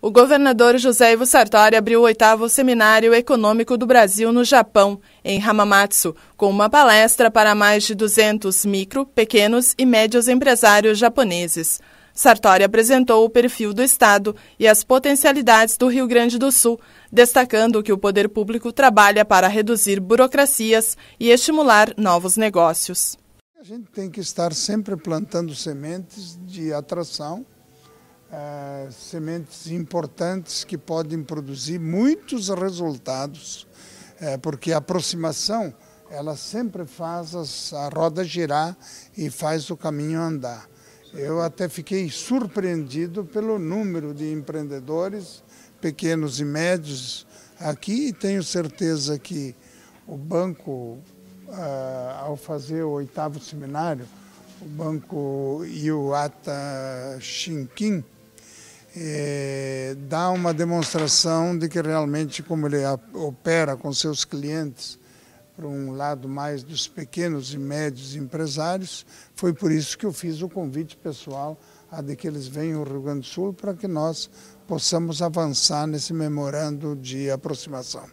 O governador José Ivo Sartori abriu o oitavo Seminário Econômico do Brasil no Japão, em Hamamatsu, com uma palestra para mais de 200 micro, pequenos e médios empresários japoneses. Sartori apresentou o perfil do Estado e as potencialidades do Rio Grande do Sul, destacando que o poder público trabalha para reduzir burocracias e estimular novos negócios gente tem que estar sempre plantando sementes de atração, eh, sementes importantes que podem produzir muitos resultados, eh, porque a aproximação ela sempre faz as, a roda girar e faz o caminho andar. Eu até fiquei surpreendido pelo número de empreendedores, pequenos e médios, aqui e tenho certeza que o banco ah, ao fazer o oitavo seminário, o Banco Iwata Shinkin, eh, dá uma demonstração de que realmente como ele opera com seus clientes para um lado mais dos pequenos e médios empresários, foi por isso que eu fiz o convite pessoal a de que eles venham ao Rio Grande do Sul para que nós possamos avançar nesse memorando de aproximação.